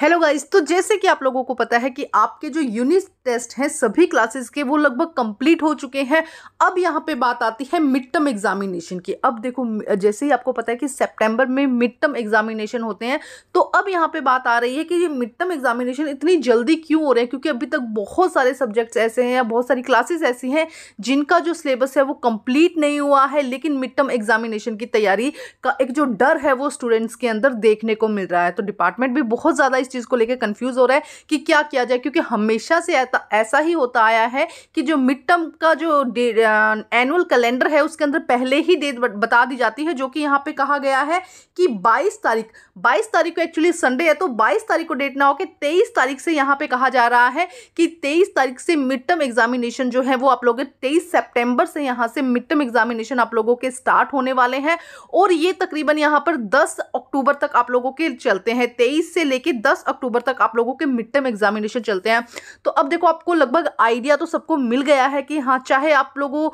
hello guys तो जैसे कि आप लोगों को पता है कि आपके जो यूनिट टेस्ट हैं सभी क्लासेस के वो लगभग कंप्लीट हो चुके हैं अब यहाँ पे बात आती है मिड टर्म एग्जामिनेशन की अब देखो जैसे ही आपको पता है कि सितंबर में मिड टर्म एग्जामिनेशन होते हैं तो अब यहाँ पे बात आ रही है कि ये मिड टर्म एग्जामिनेशन इतनी जल्दी क्यों हो रहे हैं क्योंकि अभी तक बहुत सारे सब्जेक्ट्स ऐसे हैं या बहुत सारी क्लासेस ऐसी हैं जिनका जो सिलेबस है वो कंप्लीट नहीं हुआ है लेकिन मिड टर्म एग्जामिनेशन की तैयारी का एक जो डर है वो स्टूडेंट्स के अंदर देखने को मिल रहा है तो डिपार्टमेंट भी बहुत ज़्यादा इस चीज़ को लेकर कन्फ्यूज़ हो रहा है कि क्या किया जाए क्योंकि हमेशा से ऐसा ही होता आया है कि जो मिड टर्म का जो एनुअल कैलेंडर है उसके अंदर पहले ही डेट बता दी जाती है जो कि यहाँ पर कहा गया है कि बाईस तारीख बाईस तारीख को एक्चुअली संडे है तो बाईस तारीख को डेट ना होकर तेईस तारीख से यहाँ पर कहा जा रहा है कि तेईस तारीख से मिड टर्म एग्जामिनेशन जो है वो आप लोग तेईस सेप्टेम्बर से यहाँ से मिड टर्म एग्जामिनेशन आप लोगों के स्टार्ट होने वाले हैं और ये तकरीबन यहाँ पर 10 अक्टूबर तक आप लोगों के चलते हैं 23 से लेके दस अक्टूबर तक आप लोगों के मिड टर्म एग्जामिनेशन चलते हैं तो अब देखो आपको लगभग आइडिया तो सबको मिल गया है कि हाँ चाहे आप लोगों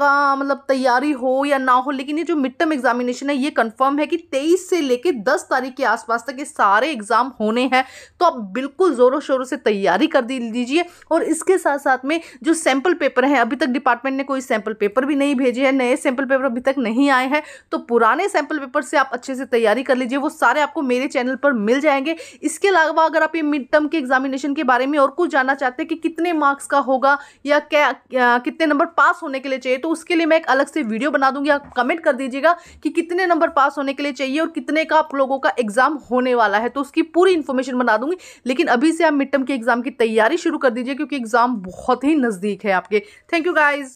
का मतलब तैयारी हो या ना हो लेकिन ये जो मिड टर्म एग्जामिनेशन है ये कन्फर्म है कि तेईस से लेकर दस तारीख के आसपास तक ये सारे एग्जाम होने हैं तो आप बिल्कुल ज़ोरों शोरों से तैयारी कर दीजिए और इसके साथ साथ में जो सैंपल पेपर हैं अभी तक डिपार्टमेंट ने कोई सैंपल पेपर भी नहीं भेजे हैं नए सैंपल पेपर अभी तक नहीं आए हैं तो पुराने सैंपल पेपर से आप अच्छे से तैयारी कर लीजिए वो सारे आपको मेरे चैनल पर मिल जाएंगे इसके अलावा अगर आप ये मिड टर्म के एग्जामिनेशन के बारे में और कुछ जानना चाहते हैं कि कितने मार्क्स का होगा या क्या कितने नंबर पास होने के लिए चाहिए तो उसके लिए मैं एक अलग से वीडियो बना दूंगी आप कमेंट कर दीजिएगा कि कितने नंबर पास होने के लिए चाहिए और कितने का आप लोगों का एग्जाम होने वाला है तो उसकी पूरी इन्फॉर्मेशन बना दूंगी लेकिन अभी से आप मिड टर्म के एग्जाम की तैयारी शुरू कर दीजिए क्योंकि एग्जाम बहुत ही नज़दीक है आपके थैंक यू गाइज